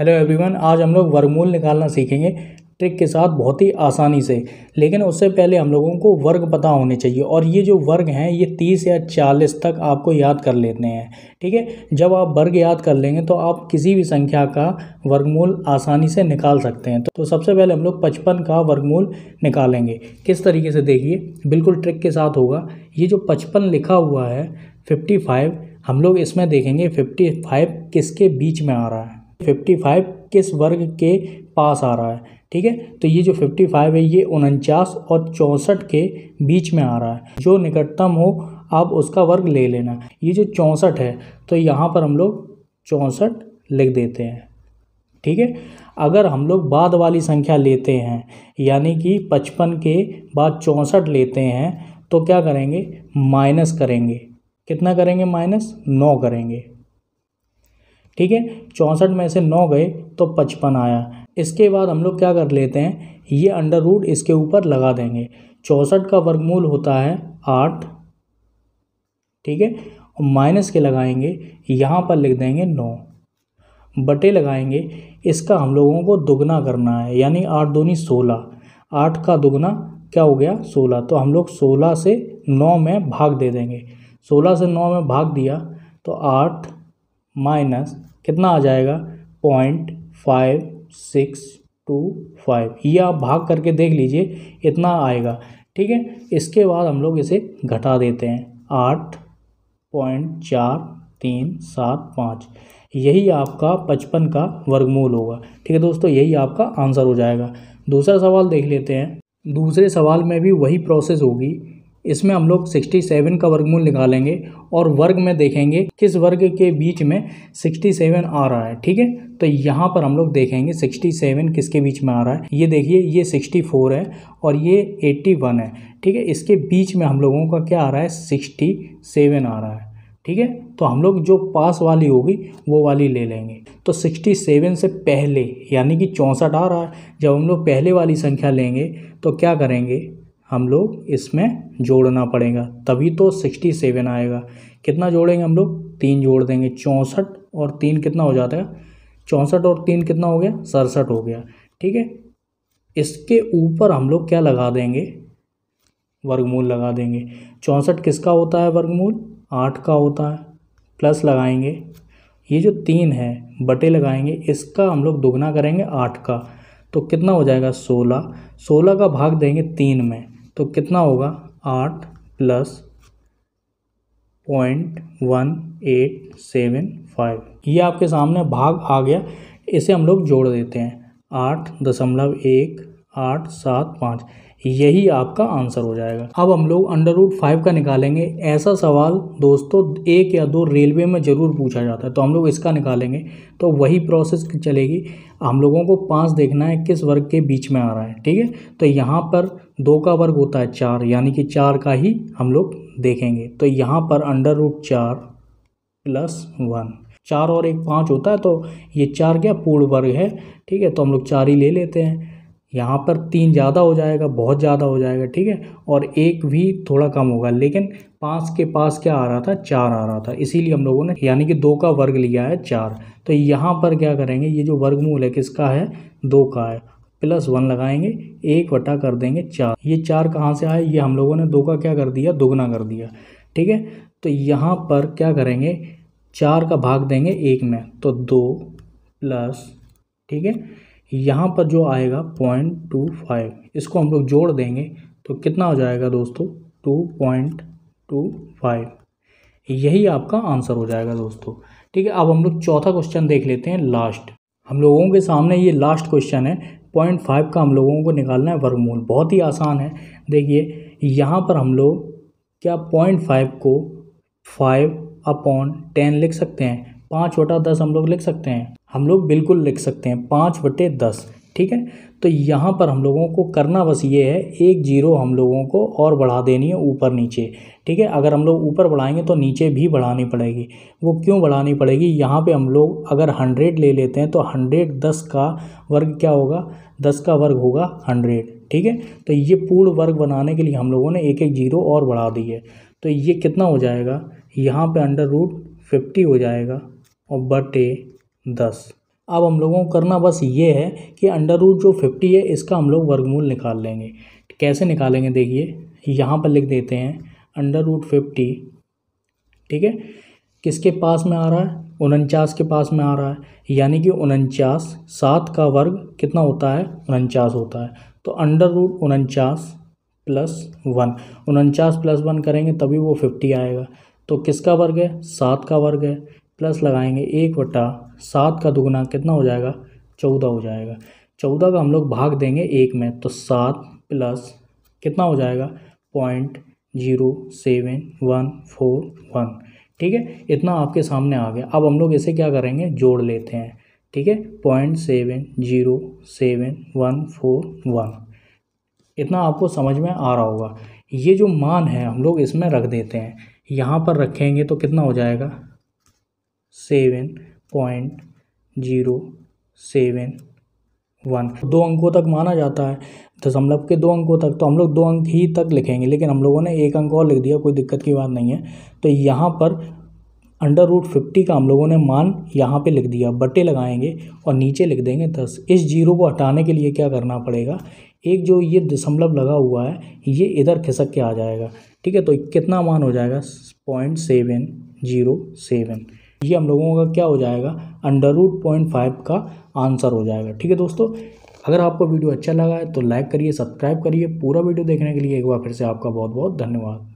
hello everyone आज हम लोग वर्गमूल निकालना सीखेंगे ट्रिक के साथ बहुत ही आसानी से लेकिन उससे पहले हम लोगों को वर्ग पता होने चाहिए और ये जो वर्ग हैं ये तीस या चालीस तक आपको याद कर लेते हैं ठीक है जब आप वर्ग याद कर लेंगे तो आप किसी भी संख्या का वर्गमूल आसानी से निकाल सकते हैं तो सबसे पहले हम लोग पचपन का वर्गमूल निकालेंगे किस तरीके से देखिए बिल्कुल ट्रिक के साथ होगा ये जो पचपन लिखा हुआ है फिफ्टी फाइव हम लोग इसमें देखेंगे फिफ्टी फाइव किसके बीच में आ रहा है फिफ्टी फाइव किस वर्ग के पास आ रहा है ठीक है तो ये जो फिफ्टी फाइव है ये उनचास और चौंसठ के बीच में आ रहा है जो निकटतम हो आप उसका वर्ग ले लेना ये जो चौंसठ है तो यहाँ पर हम लोग चौंसठ लिख देते हैं ठीक है अगर हम लोग बाद वाली संख्या लेते हैं यानी कि पचपन के बाद चौंसठ लेते हैं तो क्या करेंगे माइनस करेंगे कितना करेंगे माइनस नौ करेंगे ठीक है चौंसठ में से नौ गए तो पचपन आया इसके बाद हम लोग क्या कर लेते हैं ये अंडर रूट इसके ऊपर लगा देंगे चौंसठ का वर्गमूल होता है आठ ठीक है और माइनस के लगाएंगे यहाँ पर लिख देंगे नौ बटे लगाएंगे इसका हम लोगों को दुगना करना है यानी आठ दूनी सोलह आठ का दुगना क्या हो गया सोलह तो हम लोग सोलह से नौ में भाग दे देंगे सोलह से नौ में भाग दिया तो आठ माइनस कितना आ जाएगा point five six two five ये आप भाग करके देख लीजिए इतना आएगा ठीक है इसके बाद हम लोग इसे घटा देते हैं आठ पॉइंट चार तीन सात पाँच यही आपका पचपन का वर्गमूल होगा ठीक है दोस्तों यही आपका आंसर हो जाएगा दूसरा सवाल देख लेते हैं दूसरे सवाल में भी वही प्रोसेस होगी इसमें हम लोग 67 का वर्गमूल निकालेंगे और वर्ग में देखेंगे किस वर्ग के बीच में 67 आ रहा है ठीक है तो यहाँ पर हम लोग देखेंगे 67 किसके बीच में आ रहा है ये देखिए ये 64 है और ये 81 है ठीक है इसके बीच में हम लोगों का क्या आ रहा है 67 आ रहा है ठीक है तो हम लोग जो पास वाली होगी वो वाली ले लेंगे तो 67 से पहले यानी कि चौंसठ आ रहा है जब हम लोग पहले वाली संख्या लेंगे तो क्या करेंगे हम लोग इसमें जोड़ना पड़ेगा तभी तो सिक्सटी सेवन आएगा कितना जोड़ेंगे हम लोग तीन जोड़ देंगे चौंसठ और तीन कितना हो जाता है चौंसठ और तीन कितना हो गया सड़सठ हो गया ठीक है इसके ऊपर हम लोग क्या लगा देंगे वर्गमूल लगा देंगे चौंसठ किसका होता है वर्गमूल आठ का होता है प्लस लगाएंगे ये जो तीन है बटे लगाएंगे इसका हम लोग दुगना करेंगे आठ का तो कितना हो जाएगा सोलह सोलह का भाग देंगे तीन में तो कितना होगा आठ plus point one eight seven five ये आपके सामने भाग आ गया इसे हम लोग जोड़ देते हैं आठ दशमलव एक आठ सात पाँच यही आपका आंसर हो जाएगा अब हम लोग अंडर रूट फाइव का निकालेंगे ऐसा सवाल दोस्तों एक या दो रेलवे में ज़रूर पूछा जाता है तो हम लोग इसका निकालेंगे तो वही प्रोसेस चलेगी हम लोगों को पाँच देखना है किस वर्ग के बीच में आ रहा है ठीक है तो यहाँ पर दो का वर्ग होता है चार यानी कि चार का ही हम लोग देखेंगे तो यहाँ पर अंडर रूट चार प्लस वन चार और एक पाँच होता है तो ये चार क्या पूर्ण वर्ग है ठीक है तो हम लोग चार ही ले लेते हैं यहाँ पर तीन ज़्यादा हो जाएगा बहुत ज़्यादा हो जाएगा ठीक है और एक भी थोड़ा कम होगा लेकिन पाँच के पास क्या आ रहा था चार आ रहा था इसीलिए हम लोगों ने यानी कि दो का वर्ग लिया है चार तो यहाँ पर क्या करेंगे ये जो वर्गमूल है किसका है दो का है प्लस वन लगाएंगे एक वटा कर देंगे चार ये चार कहाँ से आए ये हम लोगों ने दो का क्या कर दिया दोगुना कर दिया ठीक है तो यहाँ पर क्या करेंगे चार का भाग देंगे एक में तो दो प्लस ठीक है यहाँ पर जो आएगा पॉइंट टू फाइव इसको हम लोग जोड़ देंगे तो कितना हो जाएगा दोस्तों टू पॉइंट टू फाइव यही आपका आंसर हो जाएगा दोस्तों ठीक है अब हम लोग चौथा क्वेश्चन देख लेते हैं लास्ट हम लोगों के सामने ये लास्ट क्वेश्चन है पॉइंट फाइव का हम लोगों को निकालना है वर्गमूल बहुत ही आसान है देखिए यहाँ पर हम लोग क्या पॉइंट फाइव को फाइव अपॉन टेन लिख सकते हैं पाँच बटा दस हम लोग लिख सकते हैं हम लोग बिल्कुल लिख सकते हैं पाँच बटे दस ठीक है तो यहाँ पर हम लोगों को करना बस ये है एक जीरो हम लोगों को और बढ़ा देनी है ऊपर नीचे ठीक है अगर हम लोग ऊपर बढ़ाएंगे तो नीचे भी बढ़ानी पड़ेगी वो क्यों बढ़ानी पड़ेगी यहाँ पे हम लोग अगर हंड्रेड ले लेते हैं तो हंड्रेड दस का वर्ग क्या होगा दस का वर्ग होगा हंड्रेड ठीक है तो ये पूर्ण वर्ग बनाने के लिए हम लोगों ने एक एक जीरो और बढ़ा दी है तो ये कितना हो जाएगा यहाँ पर अंडर रूट फिफ्टी हो जाएगा बटे दस अब हम लोगों को करना बस ये है कि अंडर रूट जो फिफ्टी है इसका हम लोग वर्गमूल निकाल लेंगे कैसे निकालेंगे देखिए यहाँ पर लिख देते हैं अंडर रूट फिफ्टी ठीक है किसके पास में आ रहा है उनचास के पास में आ रहा है यानी कि उनचास सात का वर्ग कितना होता है उनचास होता है तो अंडर रूट उनचास प्लस वन उनचास प्लस वन करेंगे तभी वो फिफ्टी आएगा तो किसका वर्ग है सात का वर्ग है प्लस लगाएंगे एक बटा सात का दुगना कितना हो जाएगा चौदह हो जाएगा चौदह का हम लोग भाग देंगे एक में तो सात प्लस कितना हो जाएगा point zero seven one four one ठीक है इतना आपके सामने आ गया अब हम लोग इसे क्या करेंगे जोड़ लेते हैं ठीक है point seven zero seven one four one इतना आपको समझ में आ रहा होगा ये जो मान है हम लोग इसमें रख देते हैं यहाँ पर रखेंगे तो कितना हो जाएगा seven point zero seven one दो अंकों तक माना जाता है दशमलव के दो अंकों तक तो हम लोग दो अंक ही तक लिखेंगे लेकिन हम लोगों ने एक अंक और लिख दिया कोई दिक्कत की बात नहीं है तो यहाँ पर अंडर रूट फिफ्टी का हम लोगों ने मान यहाँ पे लिख दिया बटे लगाएंगे और नीचे लिख देंगे दस इस जीरो को हटाने के लिए क्या करना पड़ेगा एक जो ये दशमलव लगा हुआ है ये इधर खिसक के आ जाएगा ठीक है तो कितना मान हो जाएगा पॉइंट सेवन जीरो सेवन ये हम लोगों का क्या हो जाएगा अंडर रूट पॉइंट फाइव का आंसर हो जाएगा ठीक है दोस्तों अगर आपको वीडियो अच्छा लगा है तो लाइक करिए सब्सक्राइब करिए पूरा वीडियो देखने के लिए एक बार फिर से आपका बहुत बहुत धन्यवाद